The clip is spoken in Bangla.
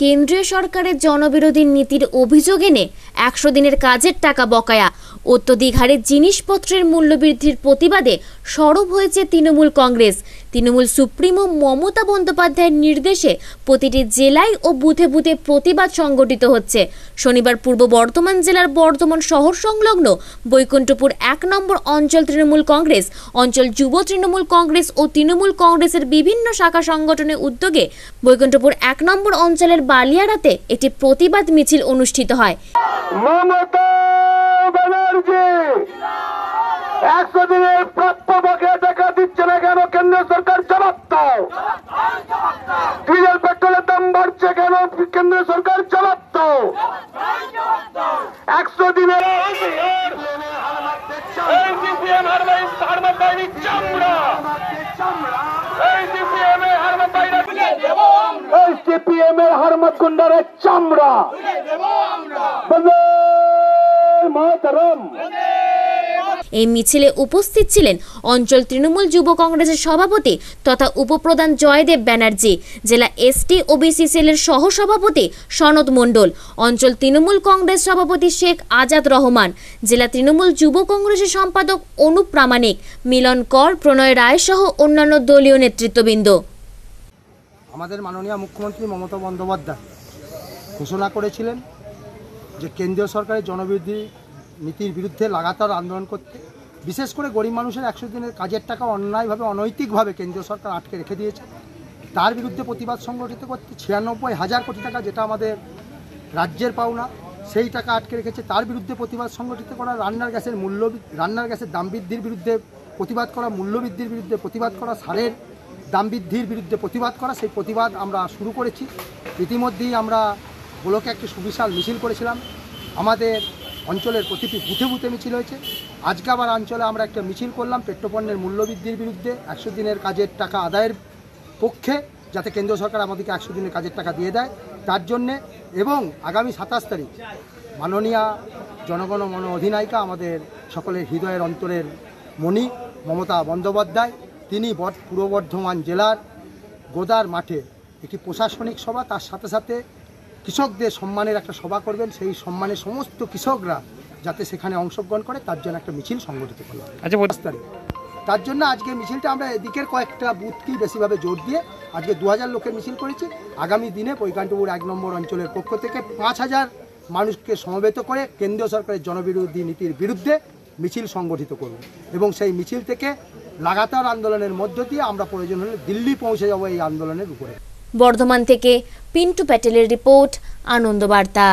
কেন্দ্রীয় সরকারের জনবিরোধী নীতির অভিযোগ এনে একশো দিনের কাজের টাকা বকায়া উত্তর হারে জিনিসপত্রের মূল্যবৃদ্ধির প্রতিবাদে সরব হয়েছে তৃণমূল কংগ্রেস তৃণমূল সুপ্রিমো মমতা বন্দ্যোপাধ্যায়ের নির্দেশে প্রতিটি জেলায় ও বুথে বুথে প্রতিবাদ সংগঠিত হচ্ছে শনিবার পূর্ব বর্ধমান জেলার বর্ধমান শহর সংলগ্ন বৈকুণ্ঠপুর এক নম্বর অঞ্চল তৃণমূল কংগ্রেস অঞ্চল যুব তৃণমূল কংগ্রেস ও তৃণমূল কংগ্রেসের বিভিন্ন শাখা সংগঠনের উদ্যোগে বৈকুণ্ঠপুর এক নম্বর অঞ্চলের বালিয়ারাতে একটি প্রতিবাদ মিছিল অনুষ্ঠিত হয় মমতা একশো দিনের প্রাপ্য টাকা দিচ্ছে না কেন কেন্দ্র সরকার জবাব ডিজেল পেট্রোলের দাম বাড়ছে কেন কেন্দ্র সরকার জবাব একশো দিনের চামড়া এই মিছিলে উপস্থিত ছিলেন অঞ্চল তৃণমূল যুব কংগ্রেসের সভাপতি তথা উপপ্রধান জয়দেব ব্যানার্জি জেলা এসটি ওবিসি সেলের সহসভাপতি সনদ মণ্ডল অঞ্চল তৃণমূল কংগ্রেস সভাপতি শেখ আজাদ রহমান জেলা তৃণমূল যুব কংগ্রেসের সম্পাদক অনুপ প্রামাণিক মিলন কর প্রণয় রায় সহ অন্যান্য দলীয় নেতৃত্ববৃন্দ আমাদের মাননীয় মুখ্যমন্ত্রী মমতা বন্দ্যোপাধ্যায় ঘোষণা করেছিলেন যে কেন্দ্রীয় সরকারের জনবৃদ্ধি নীতির বিরুদ্ধে লাগাতার আন্দোলন করতে বিশেষ করে গরিব মানুষের একশো দিনের কাজের টাকা অন্যায়ভাবে অনৈতিকভাবে কেন্দ্রীয় সরকার আটকে রেখে দিয়েছে তার বিরুদ্ধে প্রতিবাদ সংগঠিত করতে ছিয়ানব্বই হাজার কোটি টাকা যেটা আমাদের রাজ্যের পাওনা সেই টাকা আটকে রেখেছে তার বিরুদ্ধে প্রতিবাদ সংগঠিত করা রান্নার গ্যাসের মূল্য রান্নার গ্যাসের দাম বৃদ্ধির বিরুদ্ধে প্রতিবাদ করা মূল্যবৃদ্ধির বিরুদ্ধে প্রতিবাদ করা সারের দাম বৃদ্ধির বিরুদ্ধে প্রতিবাদ করা সেই প্রতিবাদ আমরা শুরু করেছি ইতিমধ্যেই আমরা গোলকে একটি সুবিশাল মিছিল করেছিলাম আমাদের অঞ্চলের প্রতিটি বুথে বুথে মিছিল হয়েছে আজকে আবার অঞ্চলে আমরা একটা মিছিল করলাম পেট্রোপণ্যের মূল্যবৃদ্ধির বিরুদ্ধে একশো দিনের কাজের টাকা আদায়ের পক্ষে যাতে কেন্দ্র সরকার আমাদেরকে একশো দিনের কাজের টাকা দিয়ে দেয় তার জন্যে এবং আগামী সাতাশ তারিখ মাননীয়া জনগণ মন অধিনায়িকা আমাদের সকলের হৃদয়ের অন্তরের মণি মমতা বন্দ্যোপাধ্যায় তিনি পূর্ব বর্ধমান জেলার গোদার মাঠে একটি প্রশাসনিক সভা তার সাথে সাথে কৃষকদের সম্মানের একটা সভা করবেন সেই সম্মানের সমস্ত কৃষকরা যাতে সেখানে অংশগ্রহণ করে তার জন্য একটা মিছিল সংগঠিত করলাম আচ্ছা পঁচিশ তারিখ তার জন্য আজকে মিছিলটা আমরা এদিকের কয়েকটা বুথকেই বেশিভাবে জোর দিয়ে আজকে দু হাজার লোকের মিছিল করেছি আগামী দিনে পৈকান্তপুর এক নম্বর অঞ্চলের পক্ষ থেকে পাঁচ হাজার মানুষকে সমবেত করে কেন্দ্রীয় সরকারের জনবিরোধী নীতির বিরুদ্ধে মিছিল সংগঠিত করব এবং সেই মিছিল থেকে লাগাতার আন্দোলনের মধ্য দিয়ে আমরা প্রয়োজন হলে দিল্লি পৌঁছে যাবো এই আন্দোলনের উপরে বর্ধমান থেকে পিন্টু প্যাটেলের রিপোর্ট আনন্দবার্তা